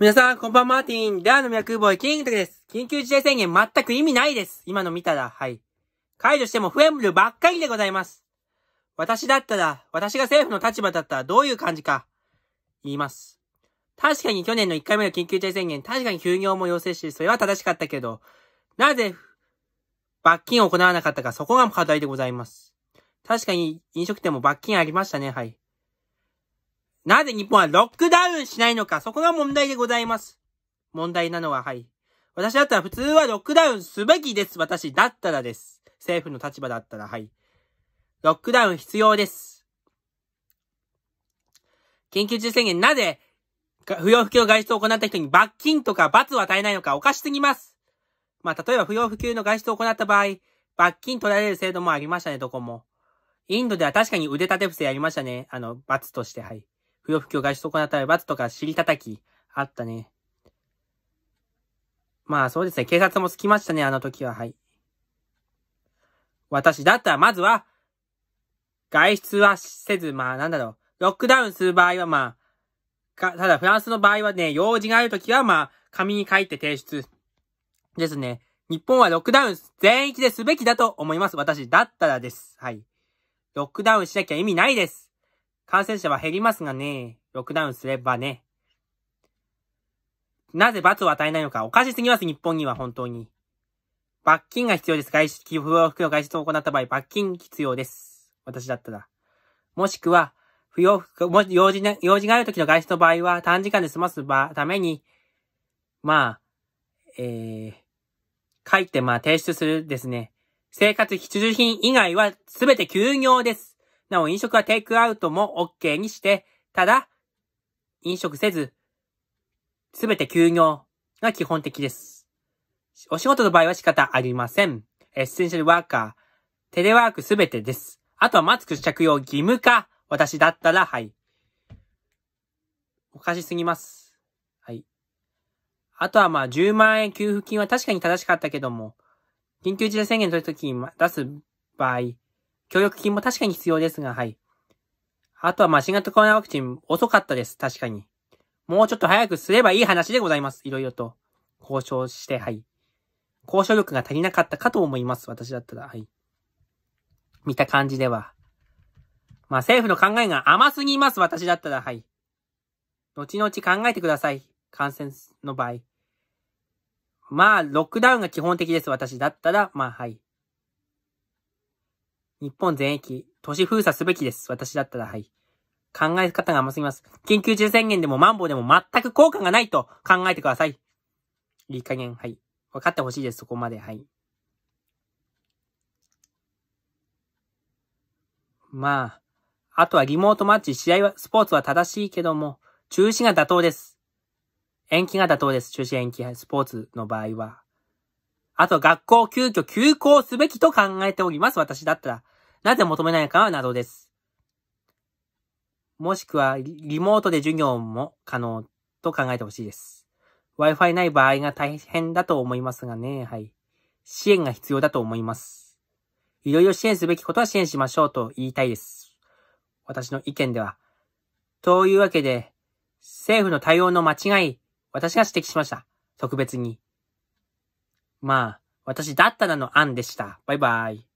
皆さん、こんばんは、マーティン。でーの脈役ボーイ、キングタクです。緊急事態宣言全く意味ないです。今の見たら、はい。解除しても増えるばっかりでございます。私だったら、私が政府の立場だったらどういう感じか、言います。確かに去年の1回目の緊急事態宣言、確かに休業も要請し、それは正しかったけど、なぜ、罰金を行わなかったか、そこが課題でございます。確かに飲食店も罰金ありましたね、はい。なぜ日本はロックダウンしないのか、そこが問題でございます。問題なのは、はい。私だったら普通はロックダウンすべきです。私だったらです。政府の立場だったら、はい。ロックダウン必要です。緊急事態宣言なぜ、不要不急の外出を行った人に罰金とか罰を与えないのかおかしすぎます。まあ、例えば不要不急の外出を行った場合、罰金取られる制度もありましたね、どこも。インドでは確かに腕立て伏せやりましたね。あの、罰として、はい。不要不急を外出を行ったら罰とか尻叩き、あったね。まあそうですね、警察もつきましたね、あの時は、はい。私だったらまずは、外出はせず、まあなんだろう、ロックダウンする場合はまあ、かただフランスの場合はね、用事がある時はまあ、紙に書いて提出。ですね。日本はロックダウン全域ですべきだと思います。私だったらです。はい。ロックダウンしなきゃ意味ないです。感染者は減りますがね、ロックダウンすればね。なぜ罰を与えないのか、おかしすぎます、日本には、本当に。罰金が必要です。外出、寄付を含む外出を行った場合、罰金必要です。私だったら。もしくは、不要不、もし用事用事がある時の外出の場合は、短時間で済ます場、ために、まあ、えー、書いて、まあ、提出するですね。生活必需品以外は、すべて休業です。なお飲食はテイクアウトも OK にして、ただ、飲食せず、すべて休業が基本的です。お仕事の場合は仕方ありません。エッセンシャルワーカー、テレワークすべてです。あとはマスク着用義務化。私だったら、はい。おかしすぎます。はい。あとはまあ10万円給付金は確かに正しかったけども、緊急事態宣言の時に出す場合、協力金も確かに必要ですが、はい。あとは、ま、新型コロナワクチン遅かったです。確かに。もうちょっと早くすればいい話でございます。いろいろと。交渉して、はい。交渉力が足りなかったかと思います。私だったら、はい。見た感じでは。まあ、政府の考えが甘すぎます。私だったら、はい。後々考えてください。感染の場合。まあ、ロックダウンが基本的です。私だったら、まあ、はい。日本全域、都市封鎖すべきです。私だったら、はい。考え方が甘すぎます。緊急事態宣言でもマンボウでも全く効果がないと考えてください。いい加減、はい。分かってほしいです、そこまで、はい。まあ、あとはリモートマッチ、試合は、スポーツは正しいけども、中止が妥当です。延期が妥当です。中止延期、スポーツの場合は。あと学校急遽休校すべきと考えております。私だったら。なぜ求めないかは謎です。もしくはリモートで授業も可能と考えてほしいです。Wi-Fi ない場合が大変だと思いますがね。はい。支援が必要だと思います。いろいろ支援すべきことは支援しましょうと言いたいです。私の意見では。というわけで、政府の対応の間違い、私が指摘しました。特別に。まあ、私だったらの案でした。バイバイ。